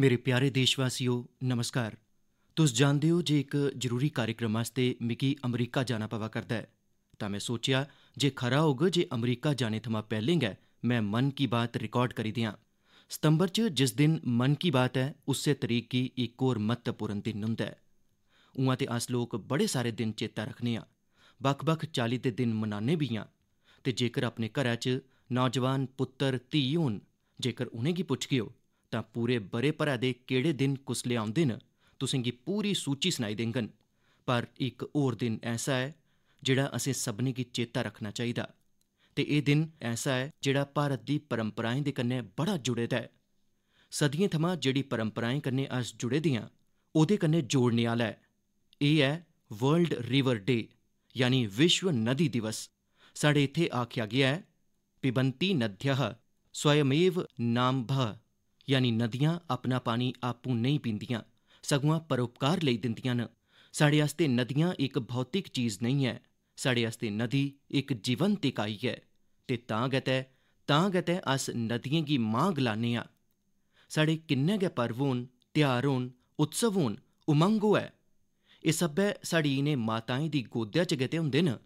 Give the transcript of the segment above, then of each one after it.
ਮੇਰੇ ਪਿਆਰੇ ਦੇਸ਼ਵਾਸੀਓ ਨਮਸਕਾਰ ਤੁਸ ਜਾਣਦੇ ਹੋ ਜੇ ਇੱਕ ਜ਼ਰੂਰੀ ਕਾਰਜਕ੍ਰਮ ਵਾਸਤੇ ਮਿਕੀ ਅਮਰੀਕਾ ਜਾਣਾ ਪਵਾ ਕਰਦਾ ਹੈ ਤਾਂ ਮੈਂ ਸੋਚਿਆ ਜੇ ਖਰਾ ਹੋਗਾ ਜੇ ਅਮਰੀਕਾ ਜਾਣੇ ਥਮਾ ਪਹਿਲੇਗਾ ਮੈਂ ਮਨ ਕੀ ਬਾਤ ਰਿਕਾਰਡ ਕਰੀ ਦਿਆਂ ਸਤੰਬਰ ਚ ਜਿਸ ਦਿਨ ਮਨ ਕੀ ਬਾਤ ਹੈ ਉਸੇ ਤਰੀਕ ਕੀ ਇੱਕ ਹੋਰ ਮਹੱਤਵਪੂਰਨ ਦਿਨ ਹੁੰਦਾ ਹੈ ਉਹਾਂ ਤੇ ਆਸ ਲੋਕ ਬੜੇ ਸਾਰੇ ਦਿਨ ਚੇਤਾ ਰੱਖਨੇ ਆ ਬਖ-ਬਖ 40 ਦੇ ਦਿਨ ਮਨਾਣੇ ਵੀ ਆ ਤੇ ਜੇਕਰ ਆਪਣੇ ਘਰਾਂ ਚ ਨੌਜਵਾਨ ਪੁੱਤਰ ਧੀ ਹੋਣ ਜੇਕਰ ਉਹਨੇ ਕੀ ਪੁੱਛ ਗਿਓ ਤਾਂ ਪੂਰੇ ਬਰੇ ਪਰ ਦੇ ਕਿਹੜੇ ਦਿਨ ਕੁਸਲੇ ਆਉਂਦੇ ਨੇ ਤੁਸੀਂ ਕੀ ਪੂਰੀ ਸੂਚੀ ਸੁਣਾਈ ਦੇਂਗਨ ਪਰ ਇੱਕ ਹੋਰ ਦਿਨ ਐਸਾ ਹੈ ਜਿਹੜਾ ਅਸੀਂ ਸਭ ਨੇ ਕੀ ਚੇਤਾ ਰੱਖਣਾ ਚਾਹੀਦਾ ਤੇ ਇਹ ਦਿਨ ਐਸਾ ਹੈ ਜਿਹੜਾ ਭਾਰਤ ਦੀ ਪਰੰਪਰਾਵਾਂ ਦੇ ਕੰਨੇ ਬੜਾ ਜੁੜੇਦਾ ਹੈ ਸਦੀਆਂ ਥਮਾ ਜਿਹੜੀ ਪਰੰਪਰਾਵਾਂ ਕੰਨੇ ਅਸ ਜੁੜੇ ਦੀਆਂ ਉਹਦੇ ਕੰਨੇ ਜੋੜਨ ਵਾਲਾ ਹੈ ਇਹ ਹੈ ਵਰਲਡ ਰਿਵਰ ਡੇ ਯਾਨੀ ਵਿਸ਼ਵ ਨਦੀ ਦਿਵਸ ਸਾਡੇ ਇੱਥੇ ਆਖਿਆ ਗਿਆ ਹੈ ਪਿਬੰਤੀ ਨਧਯਹ ਸਵਯਮੇਵ ਨਾਮਭ यानि नदियां अपना पानी आपूं नेई पींदियां सगुआं परोपकार लेई दिंदियां न स्हाड़े आस्तै नदियां इक भौतिक चीज नेईं ऐ स्हाड़े आस्तै नदी इक जीवंत इकाई ऐ ते तां गतै तां गतै अस नदियें गी मां गलाने आं स्हाड़े किन्ने गै पर्व होन ध्यार होन उत्सव होन उमंग होऐ एह् सब्बै स्हाड़ी इनें माताएं दी गोदेया च गै ते होंदे न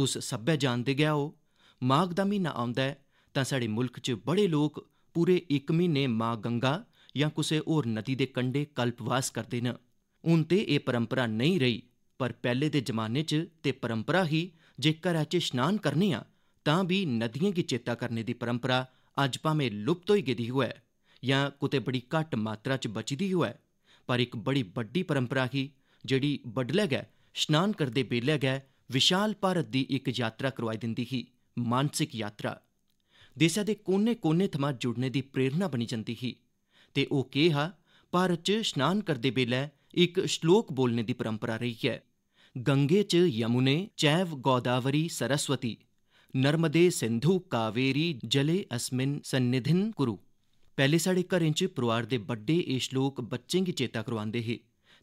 तुस सब्बै जानदे गै ओ माघ दा म्हीना औंदा ऐ तां स्हाड़े मुल्ख च बड़े लोक पूरे इक म्हीने मां गंगा यां कुसै होर नदी दे कंडे कल्पवास करदे न हून ते एह् परम्परा नेईं रेई पर पैहले दे जमाने च ते परम्परा ही जे घरै च श्नान करने आं तां बी नदियें गी चेता करने दी परम्परा अज्ज भामें लुप्त होई गेदी होऐ यां कुतै बड़ी घट्ट मात्रा च बची दी होऐ पर इक बड़ी बड्डी परम्परा ही जेहड़ी बड्डलै गै श्नान करदे बेल्लै गै विशाल भारत दी इक यात्रा करोआई दिंदी ही मानसिक यात्रा देसै दे कोने कोने थमां जुड़ने दी प्रेरणा बनी जंदी ही ते ओह् केह् हा भारत च स्नान करदे बेल्लै इक श्लोक बोलने दी परम्परा रेई ऐ गंगे च यमुने चैव गोदावरी सरस्वती नर्मदे सिंधु कावेरी जले अस्मिन् सन्निधिं कुरु पैह्ले स्हाड़े घरें च परोआर दे बड्डे एह् श्लोक बच्चें गी चेता करोआंदे हे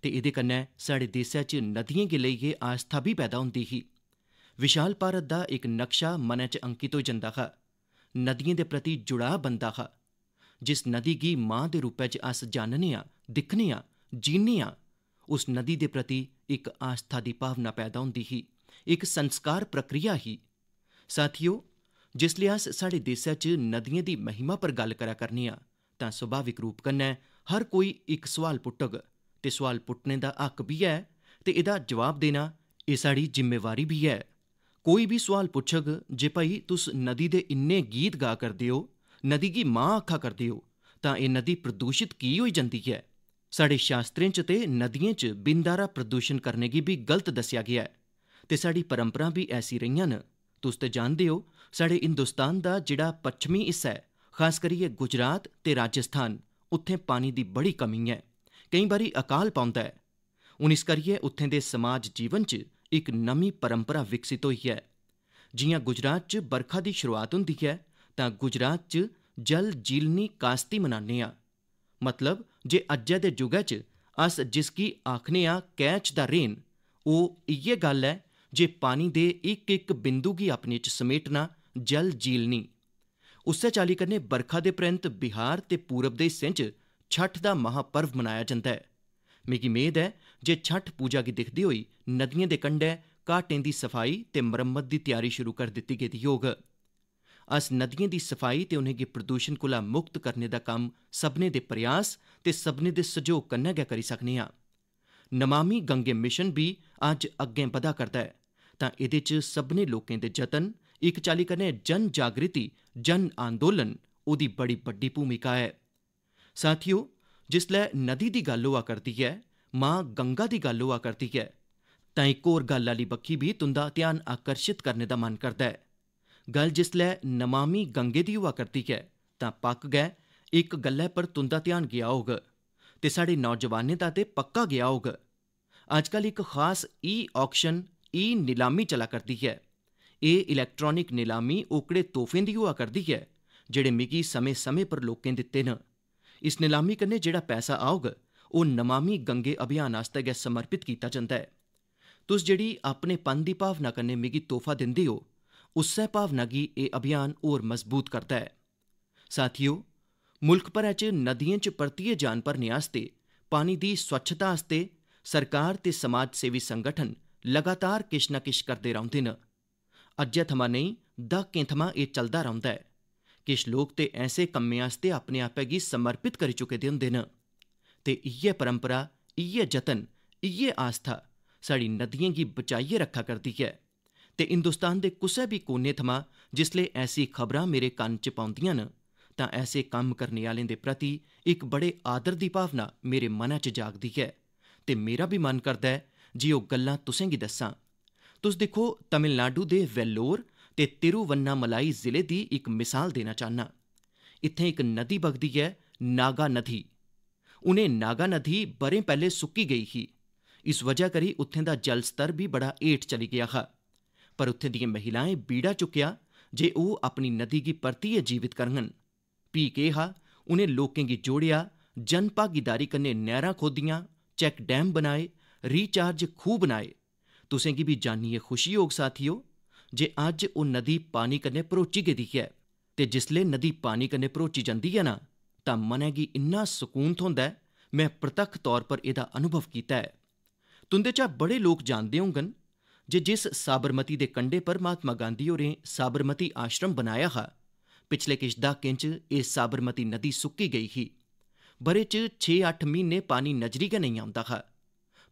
ते एह्दे कन्नै स्हाड़े देसै च नदियें गी लेइयै आस्था बी पैदा हुंदी ही विशाल भारत दा इक नक्शा मनै च अंकित होई जंदा हा नदियें दे प्रति जुड़ाव बनदा हा जिस नदी गी मां दे रूपै च अस जानने आं दिक्खने आं जीने आं उस नदी दे प्रति इक आस्था दी भावना पैदा होंदी ही इक संस्कार प्रक्रिया ही साथियो जिसलै अस साढ़े देसै च नदियें दी महिमा पर गल्ल करा करने आं तां स्वाभाविक रूप कन्नै हर कोई इक सोआल पुट्टग ते सोआल पुट्टने दा हक्क बी ऐ ते एह्दा जवाब देना एह् साढ़ी जिम्मेवारी बी ऐ कोई बी सोआल पुच्छग जे भई तुस नदी दे इन्ने गीत गा करदे ओ नदी गी मां आखा करदे ओ तां एह् नदी प्रदूषित की होई जंदी ऐ साढ़े शास्त्रें च ते नदियें च बिंदारा प्रदूषण करने गी बी गलत दस्सेआ गेआ ऐ ते साढ़ी परंपरां बी ऐसी रेहियां न तुस ते जानदे ओ साढ़े हिंदुस्तान दा जेह्ड़ा पच्छमी हिस्सा ऐ खास करियै गुजरात ते राजस्थान उत्थें पानी दी बड़ी कमी ऐ केईं बारी अकाल पौंदा ऐ हून इस करियै उत्थें दे समाज जीवन च ਇੱਕ ਨਵੀਂ ਪਰੰਪਰਾ ਵਿਕਸਿਤ ਹੋਈ ਹੈ ਜਿਵੇਂ ਗੁਜਰਾਤ 'ਚ ਬਰਖਾ ਦੀ ਸ਼ੁਰੂਆਤ ਹੁੰਦੀ ਹੈ ਤਾਂ ਗੁਜਰਾਤ 'ਚ ਜਲ ਜੀਲਨੀ ਕਾਸਤੀ ਮਨਾਉਂਦੇ ਆ ਮਤਲਬ ਜੇ ਅੱਜ ਦੇ ਯੁੱਗ 'ਚ ਅਸ ਜਿਸ ਕੀ ਆਖਨੇ ਆ ਕੈਚ ਦਾ ਰੇਨ ਉਹ ਇਹ ਗੱਲ ਹੈ ਜੇ ਪਾਣੀ ਦੇ ਇੱਕ ਇੱਕ ਬਿੰਦੂ ਕੀ ਆਪਣੇ 'ਚ ਸਮੇਟਣਾ ਜਲ ਜੀਲਨੀ ਉਸੇ ਚਾਲੀ ਕਰਨੇ ਬਰਖਾ ਦੇ ਪ੍ਰੰਤ ਬਿਹਾਰ ਤੇ ਪੂਰਬ ਦੇ ਸਿੰਚ 'ਚ ਛੱਠ ਦਾ ਮਹਾਪਰਵ ਮਨਾਇਆ ਜਾਂਦਾ ਹੈ ਮੇਗੀ ਮੇਦ ਹੈ ਜੇ ਛੱਠ ਪੂਜਾ ਕੀ ਦਿਖਦੀ ਹੋਈ नदिएं दे कंड्ढै घाटें दी सफाई ते मरम्मत दी तैयारी शुरु करी दित्ती गेदी होग अस नदिएं दी सफाई ते उनेंगी प्रदूषण कोला मुक्त करने दा कम्म सब्मनें दे प्रयास ते सब्मनें दे सैह्योग कन्नै गै करी सकने आं नमामि गंगे मिशन बी अज्ज अग्गे बधा करदा ऐ तां एह्दे च सब्मनें लोकें दे जतन इक चाल्ली कन्नै जन जागृति जन आंदोलन ओह्दी बड़ी बड्डी भूमिका ऐ साथियो जिसलै नदी दी गल्ल होआ करदी ऐ मां गंगा दी गल्ल होआ करदी ऐ तां इक होर गल्ल आली बक्खी बी तुंदा ध्यान आकर्षित करने दा मन करदा ऐ गल्ल जिसलै 'नमामि गंगे' दी होआ करदी ऐ तां पक्क गै इक गल्लै पर तुंदा ध्यान गेआ होग ते साढ़े नौजवानें दा ते पक्का गेआ होग अजकल इक खास ई आक्शन ई नीलामी चलै करदी ऐ एह् इलैक्ट्रानिक नीलामी ओकड़े तोहफें दी होआ करदी ऐ जेहड़े मिगी समें समें पर लोकें दित्ते न इस नीलामी कन्नै जेहड़ा पैसा औग ओह् नमामि गंगे अभियान आस्तै गै समर्पित कीता जंदा ऐ तुस जेह्ड़ी अपनेपन दी भावना कन्नै मिगी तोहफा दिंदे ओ उस्सै भावना गी एह् अभियान होर मजबूत करदा ऐ साथियो मुल्ख भरै च नदियें च परतियै जान भरने आस्तै पानी दी स्वच्छता आस्तै सरकार ते समाज सेवी संगठन लगातार किश न किश करदे रौंह्दे न अज्जै थमां नेईं दहाकें थमां एह् चलदा रौंह्दा ऐ किश लोक ते ऐसे कम्में आस्तै अपने आपै गी समर्पित करी चुके दे होंदे न ते इयै परंपरा इयै जतन इयै आस्था ਸਾਡੀ ਨਦੀਆਂ ਕੀ ਬਚਾਈਏ ਰੱਖਾ ਕਰਦੀ ਹੈ ਤੇ ਹਿੰਦੁਸਤਾਨ ਦੇ ਕਿਸੇ ਵੀ ਕੋਨੇ ਥਮਾ ਲਈ ਐਸੀ ਖਬਰਾਂ ਮੇਰੇ ਕੰਨ ਚ ਪਾਉਂਦੀਆਂ ਨੇ ਤਾਂ ਐਸੇ ਕੰਮ ਕਰਨ ਵਾਲਿਆਂ ਦੇ ਪ੍ਰਤੀ ਇੱਕ ਬੜੇ ਆਦਰ ਦੀ ਭਾਵਨਾ ਮੇਰੇ ਮਨ ਚ ਜਾਗਦੀ ਹੈ ਤੇ ਮੇਰਾ ਵੀ ਮਨ ਕਰਦਾ ਹੈ ਜੀ ਉਹ ਗੱਲਾਂ ਤੁਸੀਂ ਕੀ ਦੱਸਾਂ ਤੁਸ ਦੇਖੋ ਤਮਿਲਨਾਡੂ ਦੇ ਵੈਲੋਰ ਤੇ ਤਿਰੂਵੰਨਾ ਮਲਾਈ ਜ਼ਿਲ੍ਹੇ ਦੀ ਇੱਕ ਮਿਸਾਲ ਦੇਣਾ ਚਾਹਨਾ ਇੱਥੇ ਇੱਕ ਨਦੀ ਵਗਦੀ ਹੈ ਨਾਗਾ ਨਦੀ ਉਹਨੇ ਨਾਗਾ ਨਦੀ ਬਰੇ ਪਹਿਲੇ ਸੁੱਕੀ ਗਈ ਸੀ इस वजह करी उत्थें दा जल स्तर बी बड़ा हेठ चली गेआ हा पर उत्थें दिएं महिलाएं बीड़ा चुक्केआ जे ओह् अपनी नदी गी परतियै जीवित करङन फ्ही केह् हा उनें लोकें गी जोड़ेआ जन भागीदारी कन्नै नैहरां खोदियां चैक डैम बनाए रिचार्ज खूह् बनाए तुसें गी बी जानियै खुशी होग साथियो जे अज्ज ओह् नदी पानी कन्नै भरोची गेदी ऐ ते जिसलै नदी पानी कन्नै भरोची जंदी ऐ ना तां मनै गी इन्ना सकून थ्होंदा ऐ में प्रतक्ख तौर पर एह्दा अनुभव कीता ऐ ਤੁੰਦੇ ਚਾ ਬੜੇ ਲੋਕ ਜਾਣਦੇ ਹੋਗਨ ਜੇ ਜਿਸ ਸਾਬਰਮਤੀ ਦੇ ਕੰਡੇ ਪਰ ਮਹਾਤਮਾ ਗਾਂਧੀ ਹੋਰੇ ਸਾਬਰਮਤੀ ਆਸ਼ਰਮ ਬਣਾਇਆ ਹਾ ਪਿਛਲੇ ਕਿਛ ਦਾ ਕਿੰਚ ਇਸ ਸਾਬਰਮਤੀ ਨਦੀ ਸੁੱਕੀ ਗਈ ਹੀ ਬਰੇ ਚ 6-8 ਮਹੀਨੇ ਪਾਣੀ ਨਜਰੀ ਕੇ ਨਹੀਂ ਆਉਂਦਾ ਹਾ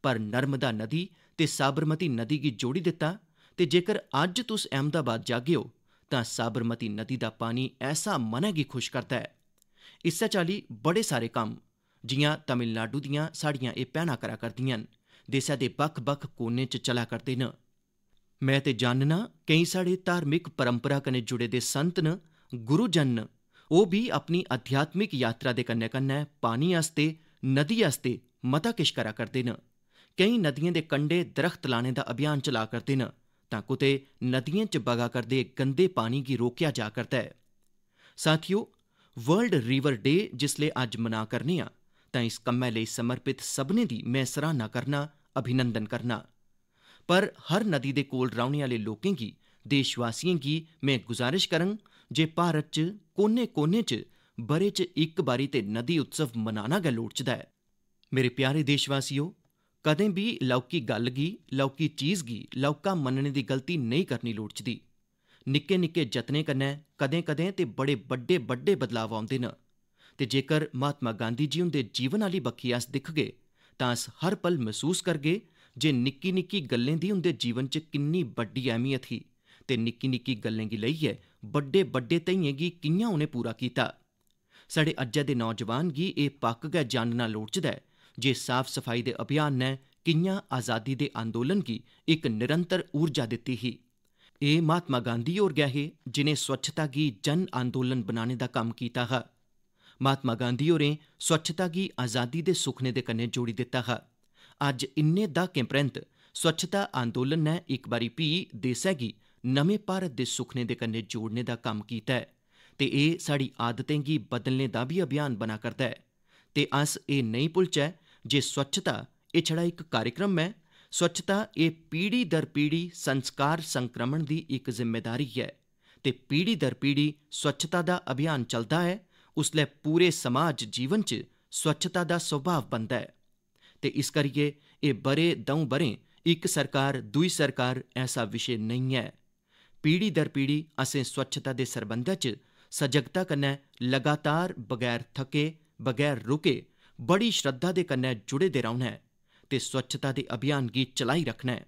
ਪਰ ਨਰਮਦਾ ਨਦੀ ਤੇ ਸਾਬਰਮਤੀ ਨਦੀ ਕੀ ਜੋੜੀ ਦਿੱਤਾ ਤੇ ਜੇਕਰ ਅੱਜ ਤੁਸ ਅਹਿਮਦਾਬਾਦ ਜਾਗਿਓ ਤਾਂ ਸਾਬਰਮਤੀ ਨਦੀ ਦਾ ਪਾਣੀ ਐਸਾ ਮਨਾਂ ਕੀ ਖੁਸ਼ ਕਰਦਾ ਹੈ ਇਸੇ ਚਾਲੀ ਬੜੇ ਸਾਰੇ ਕੰਮ ਜੀਆਂ ਤਾਮਿਲਨਾਡੂ ਦੀਆਂ ਸਾੜੀਆਂ ਇਹ ਪਹਿਨਾ ਕਰਾ ਕਰਦੀਆਂ ਹਨ ਦੇਸ਼ ਦੇ ਬੱਖ-ਬੱਖ ਕੋਨੇ 'ਚ ਚਲਾ ਕਰਦੇ ਨੇ ਮੈਂ ਤੇ ਜਾਣਨਾ ਕਈ ਸਾਡੇ ਧਾਰਮਿਕ ਪਰੰਪਰਾ ਕਨੇ ਜੁੜੇ ਦੇ ਸੰਤ ਨ ਗੁਰੂ ਜਨ ਉਹ ਵੀ ਆਪਣੀ ਅਧਿਆਤਮਿਕ ਯਾਤਰਾ ਦੇ ਕੰਨੇ ਕੰਨੇ ਪਾਣੀ ਵਾਸਤੇ ਨਦੀ ਵਾਸਤੇ ਮਤਾ ਕਿਸ਼ ਕਰਾ ਕਰਦੇ ਨ ਕਈ ਨਦੀਆਂ ਦੇ ਕੰਡੇ ਦਰਖਤ ਲਾਣੇ ਦਾ ਅਭਿਆਨ ਚਲਾ ਕਰਦੇ ਨ ਤਾਂ ਕੁਤੇ ਨਦੀਆਂ 'ਚ ਬਗਾ ਕਰਦੇ ਗੰਦੇ ਪਾਣੀ ਕੀ ਰੋਕਿਆ ਜਾ ਕਰਦਾ ਹੈ ਸਾਥੀਓ ਵਰਲਡ ਰਿਵਰ ਡੇ ਜਿਸ ਲਈ ਅੱਜ ਮਨਾ ਕਰਨੀ ਆ ਤਾਂ ਇਸ ਕੰਮ ਲਈ ਸਮਰਪਿਤ ਸਭਨੇ ਦੀ ਮੈਂ ਸਰਾਹਨਾ ਕਰਨਾ अभिनंदन करना पर हर नदी दे कोल रौह्ने आह्ले लोकें गी देशवासियें गी में गुजारिश करङ जे भारत च कोने कोने च ब'रे च इक बारी ते नदी उत्सव मनाना गै लोड़चदा ऐ मेरे प्यारे देशवासियो कदें भी लौकी गल्ल गी लौकी चीज गी लौका मन्नने दी गलती नेईं करनी लोड़चदी निक्के निक्के जतनें कन्नै कदें कदें ते बड़े बड्डे बड्डे बदलाव औंदे न ते जेकर महात्मा गांधी जी हुंदे जीवन आह्ली बक्खी अस दिखगे ਤਾਂ ਅਸ ਹਰ ਪਲ ਮਹਿਸੂਸ ਕਰਗੇ ਜੇ ਨਿੱਕੀ ਨਿੱਕੀ ਗੱਲਾਂ ਦੀ ਹੁੰਦੇ ਜੀਵਨ 'ਚ ਕਿੰਨੀ ਵੱਡੀ ਅਹਿਮੀਅਤ ਸੀ ਤੇ ਨਿੱਕੀ ਨਿੱਕੀ ਗੱਲਾਂ ਦੀ ਲਈ ਹੈ ਵੱਡੇ ਵੱਡੇ ਤਈਏ ਕੀ ਕਿੰਨਾ ਉਹਨੇ ਪੂਰਾ ਕੀਤਾ ਸਾਡੇ ਅੱਜ ਦੇ ਨੌਜਵਾਨ ਕੀ ਇਹ ਪੱਕ ਗਿਆ ਜਾਣਨਾ ਲੋੜਚਦਾ ਹੈ ਜੇ ਸਾਫ਼ ਸਫਾਈ ਦੇ ਅਭਿਆਨ ਨੇ ਕਿੰਨਾ ਆਜ਼ਾਦੀ ਦੇ ਅੰਦੋਲਨ ਕੀ ਇੱਕ ਨਿਰੰਤਰ ਊਰਜਾ ਦਿੱਤੀ ਹੀ ਇਹ ਮਹਾਤਮਾ ਗਾਂਧੀ ਹੋਰ ਗਿਆ ਹੈ ਜਿਨੇ ਸਵੱਛਤਾ ਕੀ ਜਨ ਅੰਦੋਲਨ ਬਣਾਉਣ ਦਾ ਕੰਮ ਕੀਤਾ ਹੈ महात्मा गांधी होरें स्वच्छता गी आजादी दे सुखने दे कन्नै जोड़ी दित्ता हा अज्ज इन्ने दहाकें परैंत स्वच्छता आंदोलन नै इक बारी फ्ही देसै गी नमें भारत दे सुखने दे कन्नै जोड़ने दा कम्म कीता ऐ ते एह् साढ़ी आदतें गी बदलने दा बी अभियान बना करदा ऐ ते अस एह् नेईं भुलचै जे स्वच्छता एह् छड़ा इक कार्यक्रम ऐ स्वच्छता एह् पीढ़ी दर पीढ़ी संस्कार संक्रमण दी इक जिम्मेदारी ऐ ते पीढ़ी दर पीढ़ी स्वच्छता दा अभियान चलदा ऐ ਉਸਲੇ ਪੂਰੇ ਸਮਾਜ ਜੀਵਨ ਚ ਸਵੱਛਤਾ ਦਾ ਸੁਭਾਅ ਬੰਦਾ ਹੈ ਤੇ ਇਸ ਕਰੀਏ ਇਹ ਬਰੇ ਦਉ ਬਰੇ ਇੱਕ ਸਰਕਾਰ ਦੂਈ ਸਰਕਾਰ ਐਸਾ ਵਿਸ਼ੇ ਨਹੀਂ ਹੈ ਪੀੜੀ ਦਰ ਪੀੜੀ ਅਸੀਂ ਸਵੱਛਤਾ ਦੇ ਸਰਬੰਧ ਚ ਸਜਗਤਾ ਕਰਨਾ ਲਗਾਤਾਰ ਬਗੈਰ ਥਕੇ ਬਗੈਰ ਰੁਕੇ ਬੜੀ ਸ਼ਰਧਾ ਦੇ ਕੰਨੇ ਜੁੜੇ ਦੇ ਰਹਿਣਾ ਤੇ ਸਵੱਛਤਾ ਦੇ ਅਭਿਆਨ ਗੀਤ ਚਲਾਈ ਰੱਖਣਾ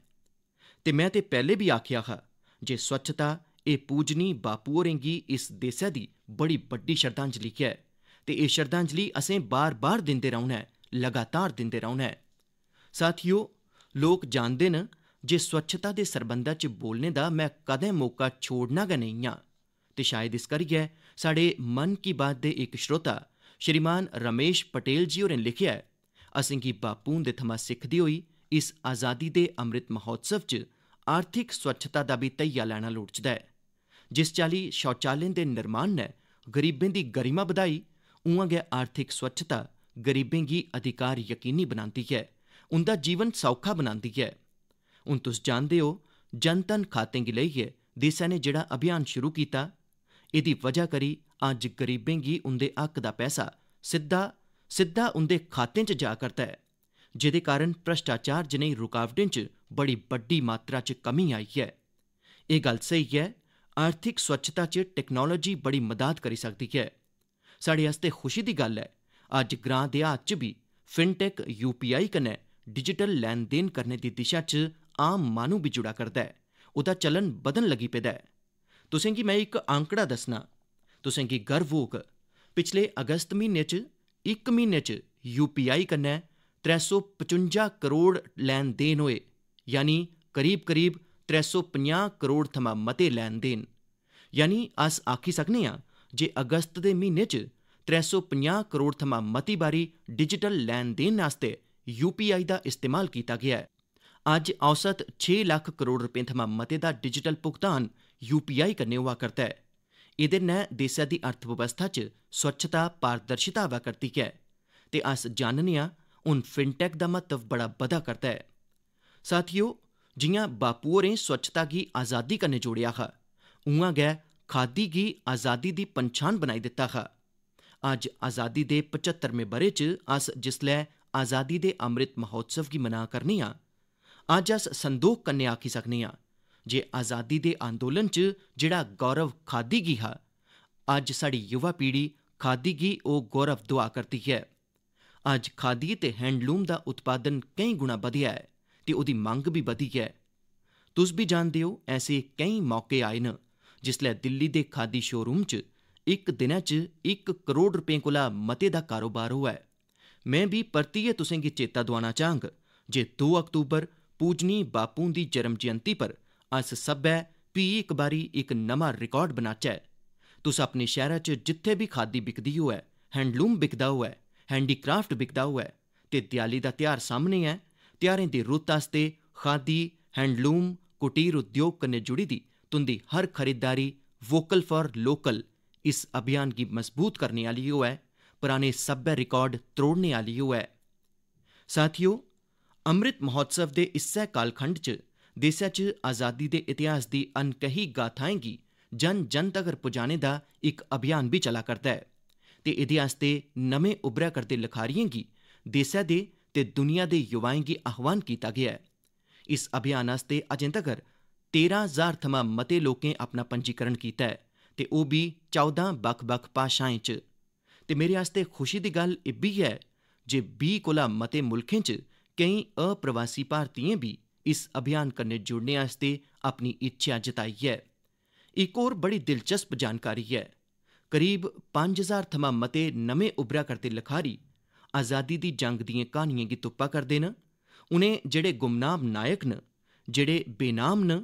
ਤੇ ਮੈਂ ਤੇ ਪਹਿਲੇ ਵੀ ਆਖਿਆ ਹਾਂ ਜੇ ਸਵੱਛਤਾ एह् पूजनी बापू होरें गी इस देसै दी बड़ी बड्डी श्रद्धांजलि ऐ ते एह् श्रद्धांजलि असें बार बार दिंदे रौह्ना ऐ लगातार दिंदे रौह्ना ऐ साथियो लोक जानदे न जे स्वच्छता दे सरबंधै च बोलने दा में कदें मौका छोड़ना गै नेईं आं ते शायद इस करियै स्हाड़े मन की बात दे इक श्रोता श्रीमान रमेश पटेल जी होरें लिखेआ ऐ असेंगी बापू हुंदे थमां सिखदे होई इस आजादी दे अमृत महोत्सव च आर्थिक स्वच्छता दा बी धैइया लैना लोड़चदा ऐ जिस चाल्ली शौचालयें दे निर्माण नै गरीबें दी गरिमा बधाई उआं गै आर्थिक स्वच्छता गरीबें गी अधिकार यकीनी बनांदी ऐ उंदा जीवन सौखा बनांदी ऐ हून तुस जानदे ओ जन धन खातें गी लेइयै देसै नै जेहड़ा अभियान शुरु कीता एहदी वजह करी अज्ज गरीबें गी उंदे हक्क दा पैसा सिद्दा उंदे खातें च जा करदा ऐ जेहदे कारण भ्रष्टाचार जनेही रूकावटें च बड़ी बड्डी मात्रा च कमी आई ऐ एह् गल्ल स्हेई ऐ ਆਰਥਿਕ ਸਵੱਛਤਾ 'ਚ ਟੈਕਨੋਲੋਜੀ ਬੜੀ ਮਦਦ ਕਰੀ ਸਕਦੀ ਹੈ ਸਾਡੇ ਵਾਸਤੇ ਖੁਸ਼ੀ ਦੀ ਗੱਲ ਹੈ ਅੱਜ ਗ੍ਰਾਂ ਦੇ ਆਚ ਵੀ ਫਿਨਟੈਕ ਯੂਪੀਆਈ ਕਨੇ ਡਿਜੀਟਲ ਲੈਣ-ਦੇਣ ਕਰਨ ਦੀ ਦਿਸ਼ਾ 'ਚ ਆਮ ਮਾਨੂ ਵੀ ਜੁੜਾ ਕਰਦਾ ਹੈ ਉਹਦਾ ਚਲਨ ਵਧਣ ਲੱਗੀ ਪਿਆ ਹੈ ਤੁਸੀਂ ਕੀ ਮੈਂ ਇੱਕ ਅੰਕੜਾ ਦੱਸਣਾ ਤੁਸੀਂ ਕੀ ਗਰਵ ਹੋਕ ਪਿਛਲੇ ਅਗਸਤ ਮਹੀਨੇ 'ਚ ਇੱਕ ਮਹੀਨੇ 'ਚ ਯੂਪੀਆਈ ਕਨੇ 355 ਕਰੋੜ ਲੈਣ-ਦੇਣ ਹੋਏ ਯਾਨੀ ਕਰੀਬ-ਕਰੀਬ 350 ਕਰੋੜ ਥਮਾ ਮਤੇ ਲੈਣ ਦੇਣ ਯਾਨੀ ਅਸ ਆਖੀ ਸਕਨੇ ਆ ਜੇ ਅਗਸਤ ਦੇ ਮਹੀਨੇ ਚ 350 ਕਰੋੜ ਥਮਾ ਮਤੀ ਬਾਰੀ ਡਿਜੀਟਲ ਲੈਣ ਦੇਣ ਨਾਸਤੇ ਯੂਪੀਆਈ ਦਾ ਇਸਤੇਮਾਲ ਕੀਤਾ ਗਿਆ ਹੈ ਅੱਜ ਔਸਤ 6 ਲੱਖ ਕਰੋੜ ਰੁਪਏ ਥਮਾ ਮਤੇ ਦਾ ਡਿਜੀਟਲ ਭੁਗਤਾਨ ਯੂਪੀਆਈ ਕਰਨੇ ਹੁਆ ਕਰਤਾ ਹੈ ਇਹਦੇ ਨਾਲ ਦੇਸ਼ ਦੀ ਅਰਥ ਵਿਵਸਥਾ ਚ ਸਵੱਛਤਾ ਪਾਰਦਰਸ਼ਿਤਾ ਵਾ ਕਰਤੀ ਹੈ ਤੇ ਅਸ ਜਾਣਨੇ ਆ ਉਨ ਫਿਨਟੈਕ ਦਾ ਮਤਵ ਬੜਾ ਵਧਾ ਕਰਦਾ ਹੈ ਸਾਥੀਓ जियां बापू होरें स्वच्छता गी आज़ादी कन्नै जोड़ेआ हा उआं गै खादी गी आज़ादी दी पंछान बनाई दित्ता हा अज्ज आज़ादी दे पचत्तरमें ब'रे च अस जिसलै आज़ादी दे अमृत महोत्सव गी मना करने आं अज्ज अस संदोख कन्नै आखी सकने आं जे आज़ादी दे आंदोलन च जेह्ड़ा गौरव खादी गी हा अज्ज साढ़ी युवा पीढ़ी खादी गी ओह् गौरव दुआ करदी ऐ अज्ज खादी ते हैंडलूम दा उत्पादन केईं गुणा बधेआ ऐ ਤੇ ਉਹਦੀ ਮੰਗ ਵੀ ਵਧੀ ਹੈ ਤੁਸੀਂ ਵੀ ਜਾਣਦੇ ਹੋ ਐਸੇ ਕਈ ਮੌਕੇ ਆਏ ਨੇ ਜਿਸ ਲਈ ਦਿੱਲੀ ਦੇ ਖਾਦੀ ਸ਼ੋਰੂਮ 'ਚ ਇੱਕ ਦਿਨਾਂ 'ਚ 1 ਕਰੋੜ ਰੁਪਏ ਕੋਲਾ ਮਤੇ ਦਾ ਕਾਰੋਬਾਰ ਹੋਇਆ ਮੈਂ ਵੀ ਪਰਤੀਏ ਤੁਸੀਂ ਕੀ ਚੇਤਾ ਦਵਾਣਾ ਚਾਹਾਂਗ ਜੇ 2 ਅਕਤੂਬਰ ਪੂਜਨੀ ਬਾਪੂ ਦੀ ਜਨਮ ਜਯੰਤੀ ਪਰ ਅਸ ਸਭੈ ਵੀ ਇੱਕ ਬਾਰੀ ਇੱਕ ਨਵਾਂ ਰਿਕਾਰਡ ਬਣਾਚੈ ਤੁਸ ਆਪਣੇ ਸ਼ਹਿਰਾਂ 'ਚ ਜਿੱਥੇ ਵੀ ਖਾਦੀ ਵਿਕਦੀ ਹੋਇਆ ਹੈਂਡਲੂਮ ਵਿਕਦਾ ਹੋਇਆ ਹੈਂਡੀਕ੍ਰਾਫਟ ਵਿਕਦਾ ਹੋਇਆ ਤੇ ਦਿਵਾਲੀ ਦਾ ਤਿਹਾਰ ਸਾਹਮਣੇ ਹੈ ध्यारें दी रुत आस्तै खादी हैंडलूम कुटीर उद्योग कन्नै जुड़ी दी तुंदी हर खरीददारी वोकल फॉर लोकल इस अभियान गी मजबूत करने आह्ली होऐ पराने सब्बै रिकार्ड त्रोड़ने आह्ली होऐ साथियों अमृत महोत्सव दे इस्सै कालखंड च देसै च आजादी दे इतिहास दी अनकही गाथाएं गी जन जन तगर पुजाने दा इक अभियान भी चला करदा ऐ ते एह्दे आस्तै नमें उब्भरै करदे लखारियें गी देसै दे ते दुनिया दे युवाएं गी आह्वान कीता गेआ ऐ इस अभियान आस्तै अजें तगर तेरां हजार थमां मते लोकें अपना पंजीकरण कीता ऐ ते ओह् बी चौदां बक्ख बक्ख भाषाएं च ते मेरे आस्तै खुशी दी गल्ल इब्बी ऐ जे बीह् कोला मते मुल्खें च केईं अप्रवासी भारतीयें बी इस अभियान कन्नै जुड़ने आस्तै अपनी इच्छा जताई ऐ इक होर बड़ी दिलचस्प जानकारी ऐ करीब पंज हजार थमां मते नमें उभरा करदे लखारी आज़ादी दी जंग दिएं क्हानियें गी तुप्पा करदे न उनें जेहड़े गुमनाम नायक न जेहड़े बेनाम न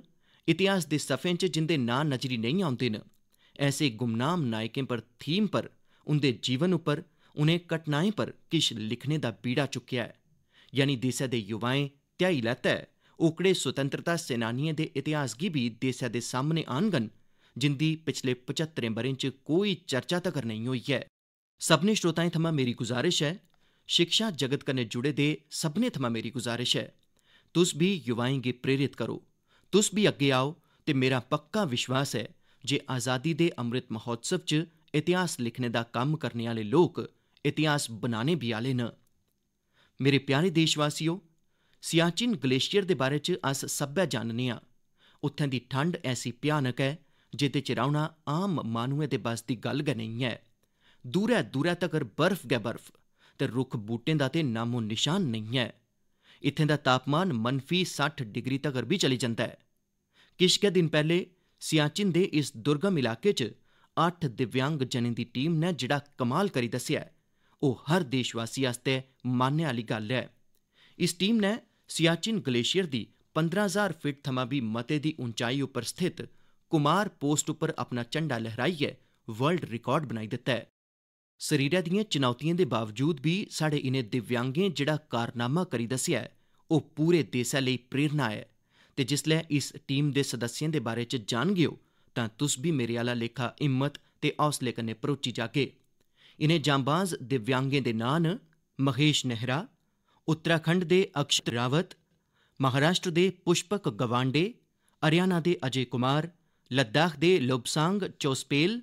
इतिहास दे सफें च जिंदे नां नजरी नेईं औंदे न ऐसे गुमनाम नायकें पर थीम पर उंदे जीवन उप्पर उनें घटनाएं पर किश लिखने दा बीड़ा चुक्केआ ऐ यानि देसै दे युवाएं ध्याई लैता ऐ ओकड़े स्वतंत्रता सेनानिएं दे इतिहास गी बी देसै दे सामने आह्नङन जिंदी पिछले पचत्तरें ब'रें च कोई चर्चा तक्कर नेईं होई ऐ सब्मनें श्रोताएं थमां मेरी गुजारिश ऐ शिक्षा जगत कन्नै जुड़े दे सबने थमां मेरी गुजारिश ऐ तुस बी युवाएं गी प्रेरित करो तुस बी अग्गे आओ ते मेरा पक्का विश्वास ऐ जे आजादी दे अमृत महोत्सव च इतिहास लिखने दा कम्म करने आह्ले लोक इतिहास बनाने बी आह्ले न मेरे प्यारे देशवासियो सियाचिन ग्लेशियर दे बारे च अस सब्बै जानने आं उत्थें दी ठंड ऐसी भयानक ऐ जेह्दे च रौह्ना आम माह्नुएं दे बस दी गल्ल गै नेईं ऐ दूरै दूरै तगर बर्फ गै बर्फ ਤੇ ਰੁੱਖ ਬੂਟੇ ਦਾ ਤੇ ਨਾਮੋ ਨਿਸ਼ਾਨ ਨਹੀਂ ਹੈ ਇੱਥੇ ਦਾ ਤਾਪਮਾਨ ਮੰਨਫੀ 60 ਡਿਗਰੀ ਤੱਕ ਵੀ ਚਲੀ ਜਾਂਦਾ ਹੈ ਕਿਸ਼ਕੇ ਦਿਨ ਪਹਿਲੇ ਸਿਆਚਿਨ ਦੇ ਇਸ ਦੁਰਗਮ ਇਲਾਕੇ 'ਚ 8 ਦਿਵਯੰਗ ਜਨਨ ਦੀ ਟੀਮ ਨੇ ਜਿਹੜਾ ਕਮਾਲ ਕਰੀ ਦੱਸਿਆ ਉਹ ਹਰ ਦੇਸ਼ ਵਾਸੀ ਵਾਸਤੇ ਮਾਣਨ ਵਾਲੀ ਗੱਲ ਹੈ ਇਸ ਟੀਮ ਨੇ ਸਿਆਚਿਨ ਗਲੇਸ਼ੀਅਰ ਦੀ 15000 ਫੁੱਟ ਥਮਾ ਵੀ ਮਤੇ ਦੀ ਉਚਾਈ ਉੱਪਰ ਸਥਿਤ ਕੁਮਾਰ ਪੋਸਟ ਉੱਪਰ ਆਪਣਾ ਝੰਡਾ ਲਹਿਰਾਈਏ ਵਰਲਡ ਰਿਕਾਰਡ ਬਣਾਈ ਦਿੱਤਾ ਹੈ ਸਰੀਰਾਂ ਦੀਆਂ ਚੁਣੌਤੀਆਂ ਦੇ ਬਾਵਜੂਦ ਵੀ ਸਾਡੇ ਇਹਨੇ ਦਿਵਿਆਂਗੇ ਜਿਹੜਾ ਕਾਰਨਾਮਾ ਕਰੀ ਦੱਸਿਆ ਉਹ ਪੂਰੇ ਦੇਸ਼ ਲਈ ਪ੍ਰੇਰਣਾ ਹੈ ਤੇ ਜਿਸ ਲਈ ਇਸ ਟੀਮ ਦੇ ਸਦੱਸਿਆਂ ਦੇ ਬਾਰੇ ਚ ਗਿਓ ਤਾਂ ਤੁਸ ਵੀ ਮੇਰੇ ਆਲਾ ਲੇਖਾ ਹਿੰਮਤ ਤੇ ਹੌਸਲੇ ਕੰਨੇ ਪਰੋਚੀ ਜਾ ਕੇ ਇਹਨੇ ਜਾਂਬਾਜ਼ ਦਿਵਿਆਂਗੇ ਦੇ ਨਾਂ ਮਹੇਸ਼ ਨਹਿਰਾ ਉੱਤਰਾਖੰਡ ਦੇ ਅਕਸ਼ਤ ਰਾਵਤ ਮਹਾਰਾਸ਼ਟਰ ਦੇ ਪੁਸ਼ਪਕ ਗਵਾਂਡੇ ਹਰਿਆਣਾ ਦੇ ਅਜੇ ਕੁਮਾਰ ਲੱਦਾਖ ਦੇ ਲੋਬਸਾਂਗ ਚੋਸਪੇਲ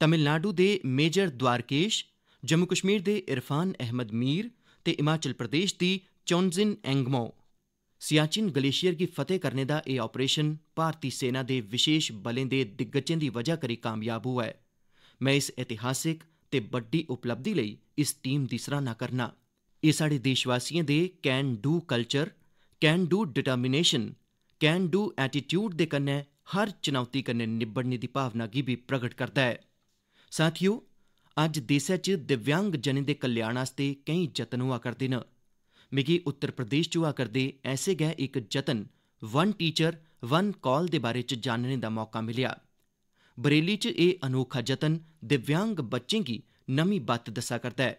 ਤਮਿਲਨਾਡੂ ਦੇ ਮੇਜਰ ਦਵਾਰਕੇਸ਼ ਜੰਮੂ ਕਸ਼ਮੀਰ ਦੇ ਇਰਫਾਨ ਅਹਿਮਦ ਮੀਰ ਤੇ ਹਿਮਾਚਲ ਪ੍ਰਦੇਸ਼ ਦੀ ਚੌਨਜ਼ਿਨ ਐਂਗਮੋ ਸਿਆਚਿਨ ਗਲੇਸ਼ੀਅਰ ਦੀ ਫਤਿਹ ਕਰਨੇ ਦਾ ਇਹ ਆਪਰੇਸ਼ਨ ਭਾਰਤੀ ਸੈਨਾ ਦੇ ਵਿਸ਼ੇਸ਼ ਬਲਾਂ ਦੇ ਦਿੱਗਜਾਂ ਦੀ ਵਜ੍ਹਾ ਕਰੀ ਕਾਮਯਾਬ ਹੋਇਆ ਹੈ ਮੈਂ ਇਸ ਇਤਿਹਾਸਿਕ ਤੇ ਵੱਡੀ ਉਪਲਬਧੀ ਲਈ ਇਸ ਟੀਮ ਦੀ ਸਰਾਹਨਾ ਕਰਨਾ ਇਹ ਸਾਡੇ ਦੇਸ਼ਵਾਸੀਆਂ ਦੇ can do culture can do determination can do attitude ਦੇ ਕੰਨੇ ਹਰ ਚੁਣੌਤੀ ਕੰਨੇ ਨਿਬੜਨੇ ਦੀ ਭਾਵਨਾ ਗੀ ਵੀ ਪ੍ਰਗਟ ਕਰਦਾ ਹੈ ਸਾਥੀਓ ਅੱਜ ਦੇਸ਼ ਚ ਦਿਵਯੰਗ ਜਨੇ ਦੇ ਕਲਿਆਣ ਵਾਸਤੇ ਕਈ ਯਤਨ ਹੋਆ ਕਰਦੇ ਨੇ ਮਿਗੀ ਉੱਤਰ ਪ੍ਰਦੇਸ਼ ਚ ਆ ਕਰਦੇ ਐਸੇ ਗਏ ਇੱਕ ਯਤਨ ਵਨ ਟੀਚਰ ਵਨ ਕਾਲ ਦੇ ਬਾਰੇ ਚ ਜਾਣਨ ਦਾ ਮੌਕਾ ਮਿਲਿਆ ਬਰੇਲੀ ਚ ਇਹ ਅਨੋਖਾ ਯਤਨ ਦਿਵਯੰਗ ਬੱਚੇ ਕੀ ਨਵੀਂ ਬਾਤ ਦੱਸਾ ਕਰਦਾ ਹੈ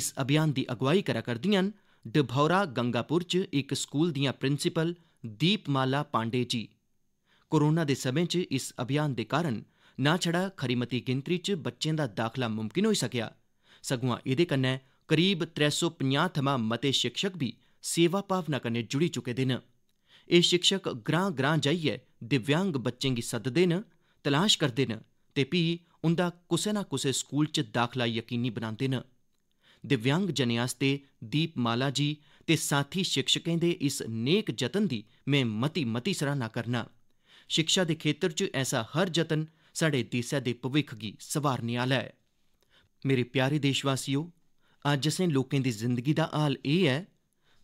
ਇਸ ਅਭਿਆਨ ਦੀ ਅਗਵਾਈ ਕਰਾ ਕਰਦੀਆਂ ਡਭੌਰਾ ਗੰਗਾਪੁਰ ਚ ਇੱਕ ਸਕੂਲ ਦੀਆਂ ਪ੍ਰਿੰਸੀਪਲ ਦੀਪਮਾਲਾ ਪਾਂਡੇ ਜੀ ਕੋਰੋਨਾ ਦੇ ਸਮੇਂ ਚ ਇਸ ਅਭਿਆਨ ਦੇ ਕਾਰਨ ना छड़ा खरी मती गिनतरी च बच्चें दा दाखला मुमकिन होई सकेआ सगुआं एह्दे कन्नै करीब 350 सौ थमां मते शिक्षक बी सेवा भावना कन्नै जुड़ी चुके दे न एह् शिक्षक ग्रां-ग्रां जाइयै दिव्यांग बच्चें गी सददे न तलाश करदे न ते फ्ही उंदा कुसै ना कुसै स्कूल च दाखला यकीनी बनांदे न दिव्यांगजनें आस्तै दीपमाला जी ते साथी शिक्षकें दे इस नेक जतन दी में मती मती सराहना करना शिक्षा दे खेत्तर च ऐसा हर जतन साढ़े देसै दे भविक्ख गी संवारने आह्ला ऐ मेरे प्यारे देशवासियो अज्ज असें लोकें दी जिंदगी दा हाल एह् ऐ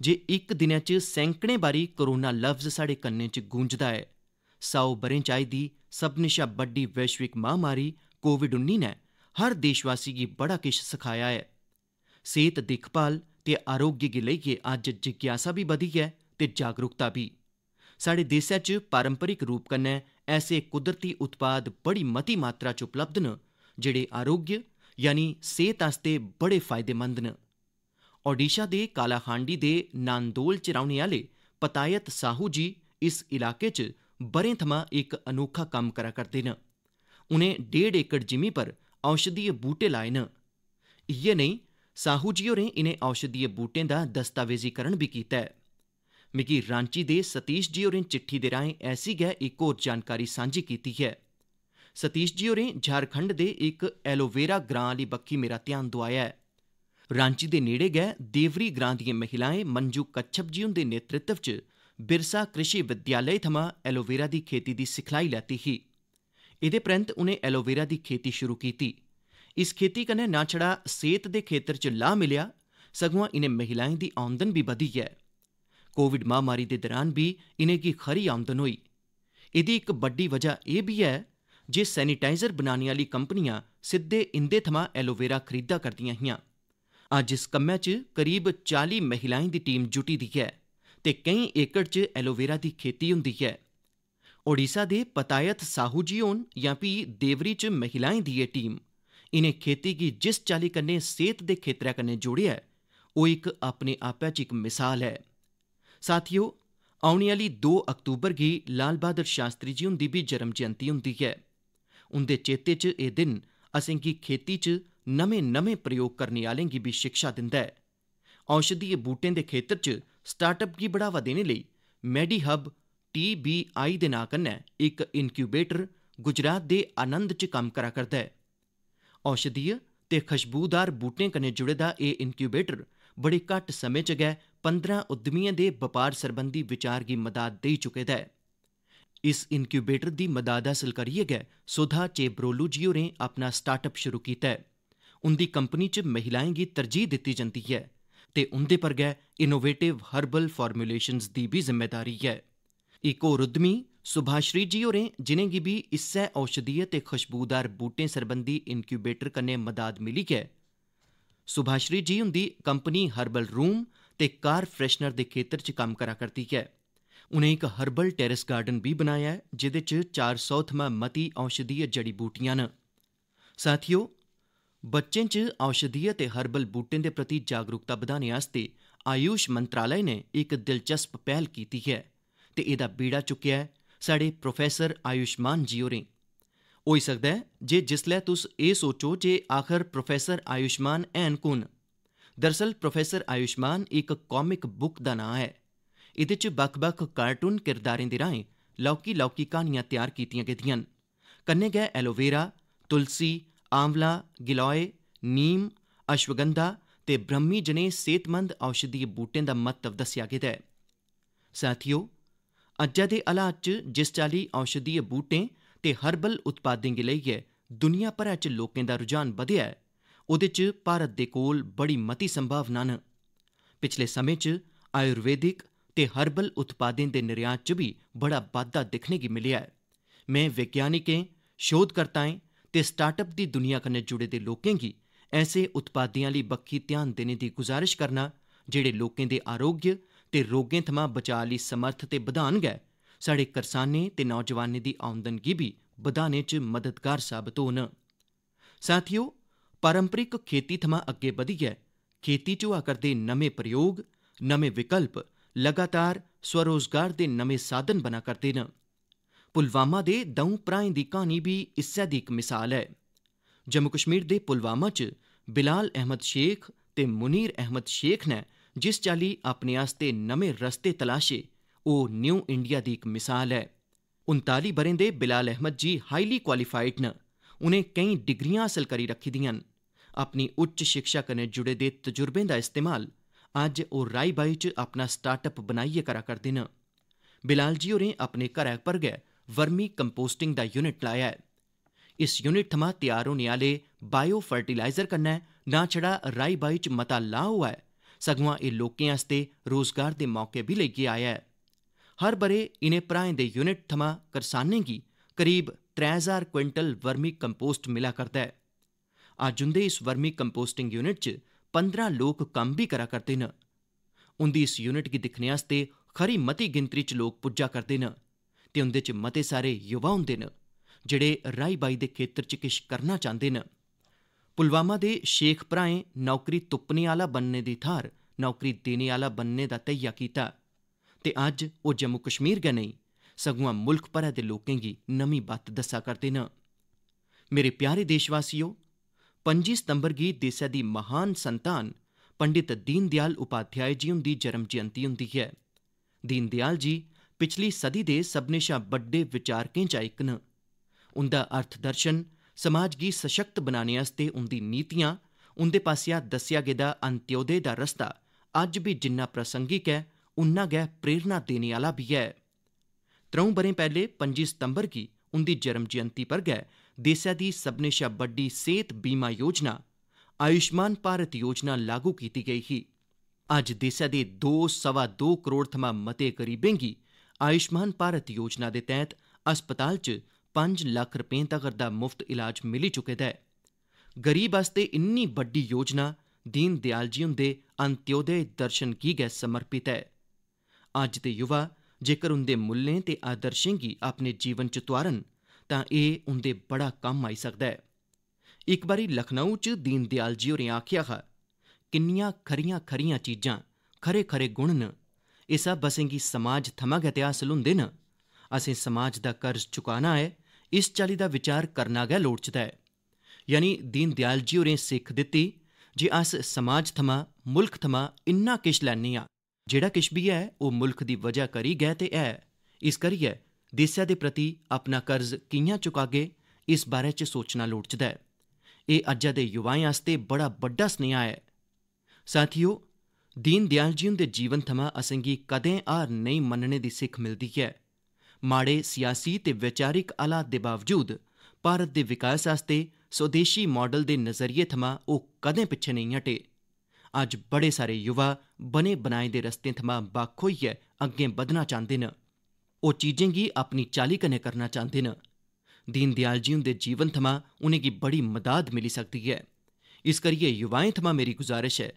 जे इक दिनै च सैकड़ें बारी कोरोना लफ्ज साढ़े कन्नें च गूंजदा ऐ सौ ब'रें च आई दी सब्मनें शा बड्डी वैश्विक महामारी कोविड 19 नै हर देशवासी गी बड़ा किश सखाया ऐ सेह्त दिक्खभाल ते आरोग्य गी लेइयै अज्ज जिज्ञासा बी बधी ऐ ते जागरूकता बी साढ़े देसै च पारंपरिक रूप कन्नै ऐसे कुदरती उत्पाद बड़ी मती मात्रा च उपलब्ध न जेड़े आरोग्य यानी सेहत आस्तै बड़े फायदेमंद न ओडिशा दे कालाखांडी दे नांदोल च रौह्ने आह्ले पतायत साहू जी इस इलाके च ब'रें थमां इक अनोखा कम्म करा करदे न उनें डेढ़ एकड़ जिमीं पर औषधीय बूह्टे लाए न इयै नेई साहू जी होरें इनें औषधीय बूह्टें दा दस्तावेजीकरण भी कीता ऐ मिगी रांची दे सतीश जी होरें चिट्ठी दे राएं ऐसी गै इक होर जानकारी सांझी कीती ऐ सतीश जी होरें झारखंड दे इक एलोवेरा ग्रां आली बक्खी मेरा ध्यान दोआया ऐ रांची दे नेड़े गै देवरी ग्रां दिएं महिलाएं मंजू कच्छप जी हुंदे नेतृत्व च बिरसा कृषि विद्यालय थमां एलोवेरा दी खेती दी सिखलाई लैती ही एह्दे परैन्त उनें एलोवेरा दी खेती शुरु कीती इस खेती कन्नै नां छड़ा सेहत दे खेत्तर च लाह् मिलेआ सगुआं इनें महिलाएं दी औंदन बी बधी ऐ कोविड महामारी दे दौरान बी इनेंगी खरी आमदन होई एहदी इक बड्डी वजह एह् बी ऐ जे सैनीटाइज़र बनाने आह्ली कंपनियां सिद्दे इंदे थमां एलोवेरा खरीदा करदिआं हिआं अज्ज इस कम्मै च करीब चाली महिलाएं दी टीम जुटी दी ऐ ते केई एकड़ च एलोवेरा दी खेती हुंदी ऐ ओडिसा दे पतायत साहू जी होन यां फ्ही देवरी च महिलाएं दी एह् टीम इनें खेती गी जिस चाल्ली कन्नै सेहत दे खेत्तरै कन्नै जोड़ेआ ऐ ओह् इक अपने आपै च इक मिसाल ऐ साथियो औने आह्ली दो अक्तूबर गी लाल बहादुर शास्त्री जी हुंदी बी जन्म जयंति हुंदी ऐ उंदे चेते च एह् दिन असेंगी खेती च नमें नमें प्रयोग करने आह्लें गी बी शिक्षा दिंदा ऐ औषधीय बूह्टें दे खेत्तर च स्टार्टअप गी बढ़ावा देने लेई मैडी हब टीबीआई दे नां कन्नै इक इनक्यूबेटर गुजरात दे आनंद च कम्म करा करदा ऐ औषधीय ते खुशबूदार बूह्टें कन्नै जुड़े दा एह् इनक्यूबेटर बड़े घट्ट समें च गै 15 ਉਦਮੀਆਂ ਦੇ ਵਪਾਰ ਸਰਬੰਧੀ ਵਿਚਾਰ ਦੀ ਮਦਦ ਦੇ ਚੁੱਕੇ ਦਾ ਹੈ ਇਸ ਇਨਕਿਊਬੇਟਰ ਦੀ ਮਦਦ ਹਾਸਲ ਕਰੀਏ ਗਏ ਸੁਧਾ ਚੇਬਰੋਲੂ ਜੀ ਹੋਰੇ ਆਪਣਾ ਸਟਾਰਟਅਪ ਸ਼ੁਰੂ ਕੀਤਾ ਹੈ ਉਹਦੀ ਕੰਪਨੀ 'ਚ ਮਹਿਲਾਵਾਂ ਨੂੰ ਤਰਜੀਹ ਦਿੱਤੀ ਜਾਂਦੀ ਹੈ ਤੇ ਉਹਦੇ ਪਰ ਗਏ ਇਨੋਵੇਟਿਵ ਹਰਬਲ ਫਾਰਮੂਲੇਸ਼ਨਸ ਦੀ ਵੀ ਜ਼ਿੰਮੇਵਾਰੀ ਹੈ ਇੱਕ ਹੋਰ ਉਦਮੀ ਸੁਭਾਸ਼ਰੀ ਜੀ ਹੋਰੇ ਜਿਨੇ ਕੀ ਵੀ ਇਸੇ ਔਸ਼ਧੀਏ ਤੇ ਖੁਸ਼ਬੂਦਾਰ ਬੂਟੇ ਸਰਬੰਧੀ ਇਨਕਿਊਬੇਟਰ ਕਨੇ ਮਦਦ ਮਿਲੀ ਹੈ ਸੁਭਾਸ਼ਰੀ ਜੀ ਹੁੰਦੀ ਕੰਪਨੀ ਹਰਬਲ ਰੂਮ ते कार फ्रैशनर दे खेत्तर च कम्म करा करदी ऐ उनें इक हर्बल टैरिस गार्डन बी बनाया ऐ जेह्दे च चार सौ थमां मती औषधीय जड़ी बूटियां न साथियो बच्चें च औषधीय ते हर्बल बूहटें दे प्रति जागरूकता बधाने आस्तै आयुष मंत्रालय नै इक दिलचस्प पैह्ल कीती ऐ ते एह्दा बीड़ा चुक्केआ ऐ स्हाड़े प्रोफेसर आयुष्मान जी होरें होई सकदा ऐ जे जिसलै तुस एह् सोचो जे आखर प्रोफेसर आयुष्मान हैन कु'न ਦਰਸਲ ਪ੍ਰੋਫੈਸਰ ਆਯੁਸ਼ਮਾਨ ਇੱਕ ਕਾਮਿਕ ਬੁੱਕ ਦਾ ਨਾਂ ਹੈ ਇਹਦੇ 'ਚ ਵੱਖ-ਵੱਖ ਕਾਰਟੂਨ ਕਿਰਦਾਰਾਂ ਦੇ ਰਾਹੀਂ ਲੌਕੀ-ਲੌਕੀ ਕਹਾਣੀਆਂ ਤਿਆਰ ਕੀਤੀਆਂ ਗਈਆਂ ਕੰਨੇ ਗਏ ਐਲੋਵੇਰਾ ਤੁਲਸੀ ਆਂਵਲਾ ਗਿਲੋਏ ਨੀਮ ਅਸ਼ਵਗੰਧਾ ਤੇ ਬ੍ਰਹਮੀ ਜਨੇ ਸਿਹਤਮੰਦ ਔਸ਼ਧੀ ਬੂਟੇ ਦਾ ਮਹੱਤਵ ਦੱਸਿਆ ਗਿਆ ਹੈ ਸਾਥੀਓ ਅੱਜ ਦੇ ਹਾਲਾਤ 'ਚ ਜਿਸ ਚਾਲੀ ਔਸ਼ਧੀ ਬੂਟੇ ਤੇ ਹਰਬਲ ਉਤਪਾਦਿੰਗ ਲਈ ਹੈ ਦੁਨੀਆ ਭਰ 'ਚ ਲੋਕਾਂ ਦਾ ਰੁਝਾਨ ਵਧਿਆ ਹੈ ਉਹਦੇ ਚ ਭਾਰਤ ਦੇ ਕੋਲ ਬੜੀ ਮਤੀ ਸੰਭਾਵਨਾ ਨ ਪਿਛਲੇ ਸਮੇਂ ਚ ਆਯੁਰਵੈਦਿਕ ਤੇ ਹਰਬਲ ਉਤਪਾਦਨ ਦੇ ਨਿਰਯਾਤ ਚ ਵੀ ਬੜਾ ਵਾਧਾ ਦਿਖਣੇ ਕੀ ਮਿਲਿਆ ਹੈ ਮੈਂ ਸ਼ੋਧ ਸ਼ੋਧਕਰਤਾਵਾਂ ਤੇ ਸਟਾਰਟਅਪ ਦੀ ਦੁਨੀਆ ਕਨੇ ਜੁੜੇ ਦੇ ਲੋਕਾਂ ਕੀ ਐਸੇ ਉਤਪਾਦੀਆਂ ਲਈ ਬੱਕੀ ਧਿਆਨ ਦੇਣੇ ਦੀ ਗੁਜ਼ਾਰਿਸ਼ ਕਰਨਾ ਜਿਹੜੇ ਲੋਕਾਂ ਦੇ ਆਰੋਗ੍ਯ ਤੇ ਰੋਗਾਂ ਥਮਾਂ ਬਚਾ ਲਈ ਸਮਰਥ ਤੇ ਵਿਧਾਨ ਗਏ ਸਾਡੇ ਕਿਸਾਨੇ ਤੇ ਨੌਜਵਾਨੇ ਦੀ ਆਮਦਨ ਕੀ ਵੀ ਵਧਾਣੇ ਚ ਮਦਦਗਾਰ ਸਾਬਤ ਹੋਣ ਸਾਥੀਓ पारंपरिक खेती थमां अग्गे बधियै खेती च होआ करदे नमें प्रयोग नमें विकल्प लगातार स्वरोजगार दे नमें साधन बना करदे न पुलवामा दे दौं भ्राएं दी क्हानी बी इस्सै दी इक मिसाल ऐ जम्मू कश्मीर दे पुलवामा च बिलाल अहमद शेख ते मुनीर अहमद शेख नै जिस चाल्ली अपने आस्तै नमें रस्ते तलाशे ओह् न्यू इंडिया दी इक मिसाल ऐ उन्ताली ब'रें दे बिलाल अहमद जी हाईली क्वालीफाइड न उनें केईं डिग्रियां हासल करी रक्खी दिआं न अपनी उच्च शिक्षा कन्नै जुड़े दे तजुर्बें दा इस्तेमाल अज्ज ओह् राई बाई च अपना स्टार्टअप बनाइयै करा करदे न बिलाल जी होरें अपने घरै पर गै वर्मी कंपोस्टिंग दा यूनिट लाया ऐ इस यूनिट थमां तैयार होने आह्ले बायो फर्टिलाइजर कन्नै ना छड़ा राई बाई च मता ला होआ ऐ सगुआं एह् लोकें आस्तै रोजगार दे मौके बी लेइयै आया ऐ हर ब'रे इनें भ्राएं दे यूनिट थमां करसानें गी करीब त्रै हजार क्विंटल वर्मी कंपोस्ट मिला करदा ऐ अज्ज उंदे इस वर्मी कम्पोस्टिंग यूनिट च पंदरां लोक कम्म बी करा करदे न उंदी इस यूनिट गी दिक्खने आस्तै खरी मती गिनतरी च लोक पुज्जा करदे न ते उंदे च मते सारे युवा हुंदे न जेहड़े राई बाई दे खेत्तर च किश करना चांहदे न पुलवामा दे शेख भ्राएं नौकरी तुप्पने आह्ला बनने दी थाह्र नौकरी देने आह्ला बनने दा धैया कीता ते अज्ज ओह् जम्मू कश्मीर गै नेईं सगुआं मुल्ख भरै दे लोकें गी नमीं बत्त दस्सा करदे न मेरे प्यारे देशवासियो पं'जी सितंबर गी देसै दी महान संतान पंडित दीनदयाल उपाध्याय जी हुंदी जन्म जयंती हुंदी ऐ दीनदयाल जी पिछली सदी दे सब्मनें शा बड्डे विचारकें चा इक न उंदा अर्थदर्शन समाज गी सशक्त बनाने आस्तै उंदी नीतियां उंदे पासेआ दस्सेआ गेदा अंत्योदय दा रस्ता अज्ज बी जिन्ना प्रासंगिक ऐ उन्ना गै प्रेरणा देने आह्ला बी ऐ त्रौं ब'रें पैह्ले पं'जी सितंबर गी उंदी जन्म जयंती पर गै देसै दी सब्मनें शा बड्डी सेहत बीमा योजना आयुष्मान भारत योजना लागू कीती गेई ही अज्ज देसै दे दो सवा दो करोड़ थमां मते गरीबें गी आयुष्मान भारत योजना दे तैह्त अस्पताल च पंज लक्ख रपें तगर दा मुफ्त इलाज मिली चुके दा ऐ गरीब आस्तै इन्नी बड्डी योजना दीन दयाल जी हुंदे अंत्योदय दर्शन गी गै समर्पित ऐ अज्ज दे युवा जेकर उंदे मुल्लें ते आदर्शें गी अपने जीवन च तोआरन ਤਾਂ ਇਹ ਉਹਦੇ ਬੜਾ ਕੰਮ ਆਈ ਸਕਦਾ ਹੈ ਇੱਕ ਵਾਰੀ ਲਖਨਊ ਚ ਦੀਨ ਦਿਆਲ ਜੀ ਹੋਰੇ ਆਖਿਆ ਹ ਕਿੰਨੀਆਂ ਖਰੀਆਂ ਖਰੀਆਂ ਚੀਜ਼ਾਂ ਖਰੇ ਖਰੇ ਗੁਣ ਨ ਇਹ ਸਭ ਬਸੇਗੀ ਸਮਾਜ ਥਮਗ ਇਤਿਹਾਸ ਲੁੰਦੇ ਨ ਅਸੀਂ ਸਮਾਜ ਦਾ ਕਰਜ਼ ਚੁਕਾਣਾ ਹੈ ਇਸ ਚਾਲੀ ਦਾ ਵਿਚਾਰ ਕਰਨਾ ਗਿਆ ਲੋੜਚਦਾ ਹੈ ਯਾਨੀ ਦੀਨ ਦਿਆਲ ਜੀ ਹੋਰੇ ਸਿੱਖ ਦਿੱਤੀ ਜੇ ਅਸ ਸਮਾਜ ਥਮਾ ਮੁਲਕ ਥਮਾ ਇੰਨਾ ਕਿਛ ਲੈਣੀ ਆ ਜਿਹੜਾ ਕਿਛ ਵੀ ਹੈ ਉਹ ਮੁਲਕ ਦੀ ਵਜ੍ਹਾ ਕਰੀ ਗਏ ਤੇ ਹੈ ਇਸ ਕਰੀਏ ਦੇਸ਼ਾ ਦੇ ਪ੍ਰਤੀ ਆਪਣਾ ਕਰਜ਼ ਕਿੰਨਾ ਚੁਕਾਗੇ ਇਸ ਬਾਰੇ ਚ ਸੋਚਣਾ ਲੋੜਚਦਾ ਹੈ ਇਹ ਅੱਜ ਦੇ ਯੁਵਾਈਆਂ ਵਾਸਤੇ ਬੜਾ ਵੱਡਾ ਸੁਨੇਹਾ ਹੈ ਸਾਥੀਓ ਦੀਨ ਦਿਆਲ ਜੀ ਦੇ ਜੀਵਨ ਥਮਾ ਅਸੰਗੀ ਕਦੇ ਆਰ ਨਹੀਂ ਮੰਨਣੇ ਦੀ ਸਿੱਖ ਮਿਲਦੀ ਹੈ ਮਾੜੇ ਸਿਆਸੀ ਤੇ ਵਿਚਾਰਿਕ ਹਾਲਾਤ ਦੇ ਬਾਵਜੂਦ ਭਾਰਤ ਦੇ ਵਿਕਾਸ ਵਾਸਤੇ ਸੋਦੇਸ਼ੀ ਮਾਡਲ ਦੇ ਨਜ਼ਰੀਏ ਥਮਾ ਉਹ ਕਦੇ ਪਿੱਛੇ ਨਹੀਂ ਹਟੇ ਅੱਜ ਬੜੇ ਸਾਰੇ ਯੁਵਾ ਬਨੇ ਬਣਾਏ ਦੇ ਰਸਤੇ ਥਮਾ ਬਾਖੋਈਏ ਅੱਗੇ ਵਧਣਾ ਚਾਹੁੰਦੇ ਨੇ ओह् चीजें गी अपनी चाली कन्नै करना चांह्दे न दीन दयाल जी हुंदे जीवन थमां उनें'गी बड़ी मदाद मिली सकदी ऐ इस करियै युवाएं थमां मेरी गुजारिश ऐ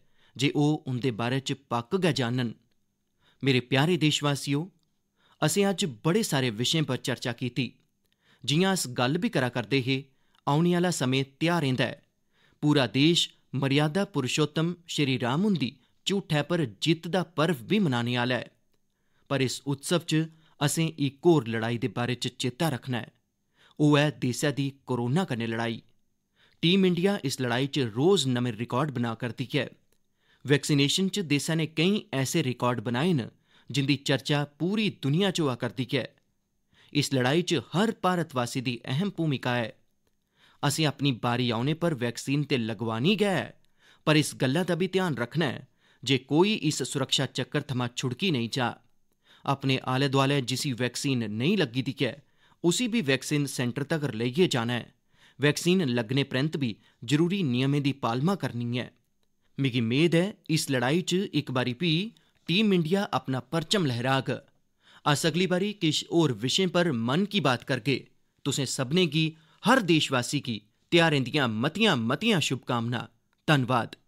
जे ओह् उंदे बारे च पक्क गै जानन मेरे प्यारे देशवासियो असें अज्ज बड़े सारे विशें पर चर्चा कीती जियां अस गल्ल बी करा करदे हे औने आह्ला समें ध्यारें दा ऐ पूरा देश मर्यादा पुरुषोत्तम श्री राम हुंदी झूठै पर जित्त दा पर्व बी मनाने आह्ला ऐ पर इस उत्सव च असें इक होर लड़ाई दे बारै च चेता रक्खना ऐ ओह् ऐ देसै दी कोरोना कन्नै लड़ाई टीम इंडिया इस लड़ाई च रोज नमें रिकार्ड बना करदी ऐ वैक्सीनेशन च देसै नै केई ऐसे रिकार्ड बनाए न जिंदी चर्चा पूरी दुनिया च होआ करदी ऐ इस लड़ाई च हर भारतवासी दी अहम भूमिका ऐ असें अपनी बारी औने पर वैक्सीन ते लगवानी गै ऐ पर इस गल्लै दा बी ध्यान रक्खना ऐ जे कोई इस सुरक्षा चक्कर थमां छुड़की नेईं जा अपने आले दुआले जिसी वैक्सीन नहीं लगी दी है उसी भी वैक्सीन सेंटर तक लेइयै जाना है वैक्सीन लगने परैंत भी जरूरी नियमें की पालमा करनी है मिगी मेद है इस लड़ाई च एक बारी भी टीम इंडिया अपना परचम लहराग अस अगली बारी किश और विषय पर मन की बात करगे तुसें सबने की हर देशवासी की त्यारें दियां मतियां मतियां शुभकामना धन्यवाद